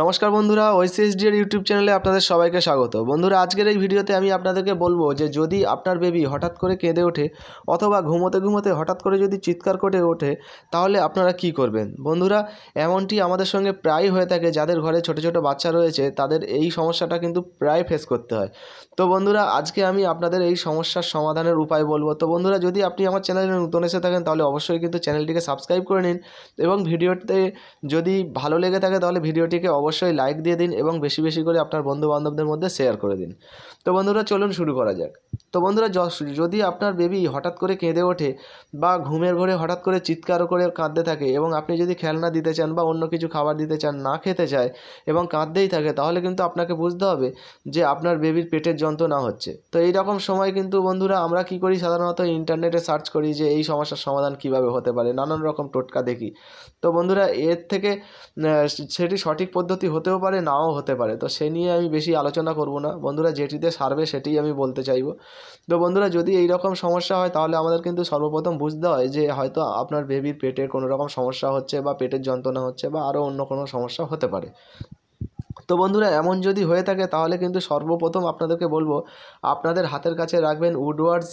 নমস্কার বন্ধুরা ওয়েসিএসডি এর ইউটিউব চ্যানেলে আপনাদের সবাইকে স্বাগত বন্ধুরা আজকের এই ভিডিওতে আমি আপনাদেরকে বলবো যে যদি আপনার বেবি হঠাৎ করে কেঁদে ওঠে অথবা ঘুমোতে ঘুমোতে হঠাৎ করে যদি চিৎকার করে ওঠে তাহলে আপনারা কি করবেন বন্ধুরা এমনটি আমাদের সঙ্গে প্রায় হয়ে থাকে যাদের ঘরে ছোট ছোট বাচ্চা রয়েছে তাদের এই সমস্যাটা কিন্তু প্রায় ফেস করতে হয় তো বন্ধুরা আজকে আমি আপনাদের এই সমস্যার সমাধানের উপায় বলবো তো বন্ধুরা যদি আপনি আমার চ্যানেলে নতুন এসে থাকেন তাহলে অবশ্যই কিন্তু চ্যানেলটিকে সাবস্ক্রাইব করে নিন এবং ভিডিওতে যদি ভালো লেগে থাকে তাহলে ভিডিওটিকে অবশ্যই লাইক দিয়ে দিন এবং বেশি বেশি করে আপনার বন্ধু বান্ধবদের মধ্যে শেয়ার করে দিন তো বন্ধুরা চলুন শুরু করা যাক তো বন্ধুরা যদি আপনার বেবি হঠাৎ করে কেঁদে ওঠে বা ঘুমের ঘরে হঠাৎ করে চিৎকারও করে কাঁদতে থাকে এবং আপনি যদি খেলনা দিতে চান বা অন্য কিছু খাবার দিতে চান না খেতে চায় এবং কাঁদতেই থাকে তাহলে কিন্তু আপনাকে বুঝতে হবে যে আপনার বেবির পেটের যন্ত্রণা হচ্ছে তো এই রকম সময় কিন্তু বন্ধুরা আমরা কি করি সাধারণত ইন্টারনেটে সার্চ করি যে এই সমস্যার সমাধান কিভাবে হতে পারে নানান রকম টোটকা দেখি তো বন্ধুরা এর থেকে সেটি সঠিক পদ্ধতি পদ্ধতি হতেও পারে নাও হতে পারে তো সে নিয়ে আমি বেশি আলোচনা করব না বন্ধুরা যেটিতে সারবে সেটিই আমি বলতে চাইব তো বন্ধুরা যদি এই রকম সমস্যা হয় তাহলে আমাদের কিন্তু সর্বপ্রথম বুঝতে হয় যে হয়তো আপনার বেবির পেটের কোনো রকম সমস্যা হচ্ছে বা পেটের যন্ত্রণা হচ্ছে বা আরও অন্য কোনো সমস্যা হতে পারে তো বন্ধুরা এমন যদি হয়ে থাকে তাহলে কিন্তু সর্বপ্রথম আপনাদেরকে বলবো আপনাদের হাতের কাছে রাখবেন উডওয়ার্ডস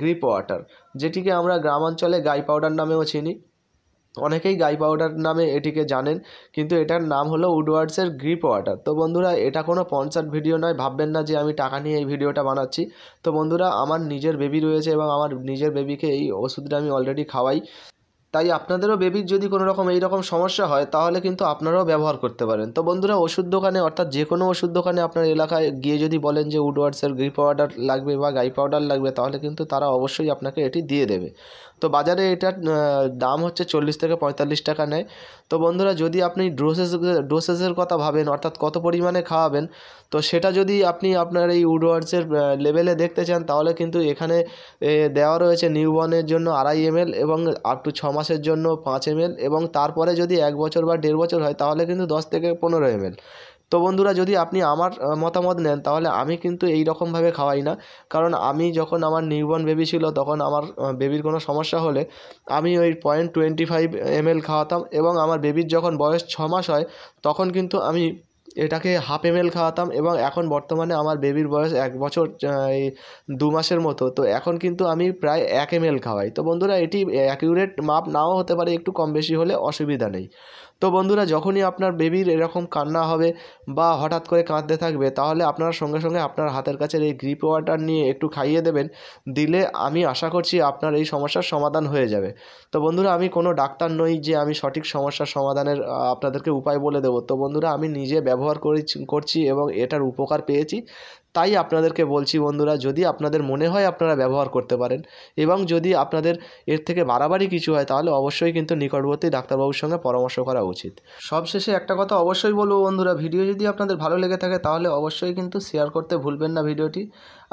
গ্রিপ ওয়াটার যেটিকে আমরা গ্রামাঞ্চলে গাই পাউডার নামেও চিনি অনেকেই গাই পাউডার নামে এটিকে জানেন কিন্তু এটার নাম হলো উডওয়ার্ডসের গ্রিপ ওয়াটার তো বন্ধুরা এটা কোনো স্পন্সার ভিডিও নয় ভাববেন না যে আমি টাকা নিয়ে এই ভিডিওটা বানাচ্ছি তো বন্ধুরা আমার নিজের বেবি রয়েছে এবং আমার নিজের বেবিকে এই ওষুধটা আমি অলরেডি খাওয়াই তাই আপনাদেরও বেবির যদি কোনো রকম এই রকম সমস্যা হয় তাহলে কিন্তু আপনারাও ব্যবহার করতে পারেন তো বন্ধুরা ওষুধ দোকানে অর্থাৎ যে কোনো ওষুধ দোকানে আপনার এলাকায় গিয়ে যদি বলেন যে উডওয়ার্ডসের গ্রি পাউডার লাগবে বা গাই পাউডার লাগবে তাহলে কিন্তু তারা অবশ্যই আপনাকে এটি দিয়ে দেবে তো বাজারে এটার দাম হচ্ছে চল্লিশ থেকে পঁয়তাল্লিশ টাকা নেয় তো বন্ধুরা যদি আপনি ডোসেস ডোসেসের কথা ভাবেন অর্থাৎ কত পরিমাণে খাওয়াবেন তো সেটা যদি আপনি আপনার এই উডওয়ার্ডসের লেভেলে দেখতে চান তাহলে কিন্তু এখানে দেওয়া রয়েছে নিউবর্নের জন্য আড়াই এম এবং আপ টু ছ মাস মাসের জন্য পাঁচ এমএল এবং তারপরে যদি এক বছর বা দেড় বছর হয় তাহলে কিন্তু দশ থেকে পনেরো এমএল তো বন্ধুরা যদি আপনি আমার মতামত নেন তাহলে আমি কিন্তু এই রকমভাবে খাওয়াই না কারণ আমি যখন আমার নিউবর্ন বেবি ছিল তখন আমার বেবির কোনো সমস্যা হলে আমি ওই পয়েন্ট টোয়েন্টি ফাইভ এমএল খাওয়াতাম এবং আমার বেবির যখন বয়স ছ মাস হয় তখন কিন্তু আমি এটাকে হাফ এম খাওয়াতাম এবং এখন বর্তমানে আমার বেবির বয়স এক বছর দু মাসের মতো তো এখন কিন্তু আমি প্রায় এক এম এল খাওয়াই তো বন্ধুরা এটি অ্যাকিউরেট মাপ নাও হতে পারে একটু কম বেশি হলে অসুবিধা নেই তো বন্ধুরা যখনই আপনার বেবির এরকম কান্না হবে বা হঠাৎ করে কাঁদতে থাকবে তাহলে আপনার সঙ্গে সঙ্গে আপনার হাতের কাছের এই গ্রিপ ওয়াটার নিয়ে একটু খাইয়ে দেবেন দিলে আমি আশা করছি আপনার এই সমস্যার সমাধান হয়ে যাবে তো বন্ধুরা আমি কোনো ডাক্তার নই যে আমি সঠিক সমস্যার সমাধানের আপনাদেরকে উপায় বলে দেবো তো বন্ধুরা আমি নিজে ব্যবহার ব্যবহার করেছি করছি এবং এটার উপকার পেয়েছি তাই আপনাদেরকে বলছি বন্ধুরা যদি আপনাদের মনে হয় আপনারা ব্যবহার করতে পারেন এবং যদি আপনাদের এর থেকে বাড়াবাড়ি কিছু হয় তাহলে অবশ্যই কিন্তু নিকটবর্তী ডাক্তারবাবুর সঙ্গে পরামর্শ করা উচিত সবশেষে একটা কথা অবশ্যই বলবো বন্ধুরা ভিডিও যদি আপনাদের ভালো লেগে থাকে তাহলে অবশ্যই কিন্তু শেয়ার করতে ভুলবেন না ভিডিওটি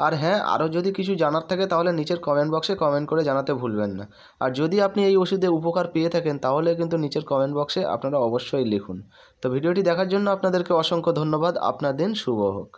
আর হ্যাঁ আরও যদি কিছু জানার থাকে তাহলে নিচের কমেন্ট বক্সে কমেন্ট করে জানাতে ভুলবেন না আর যদি আপনি এই ওষুধে উপকার পেয়ে থাকেন তাহলে কিন্তু নিচের কমেন্ট বক্সে আপনারা অবশ্যই লিখুন তো ভিডিওটি দেখার জন্য আপনাদেরকে অসংখ্য ধন্যবাদ আপনার দিন শুভ হোক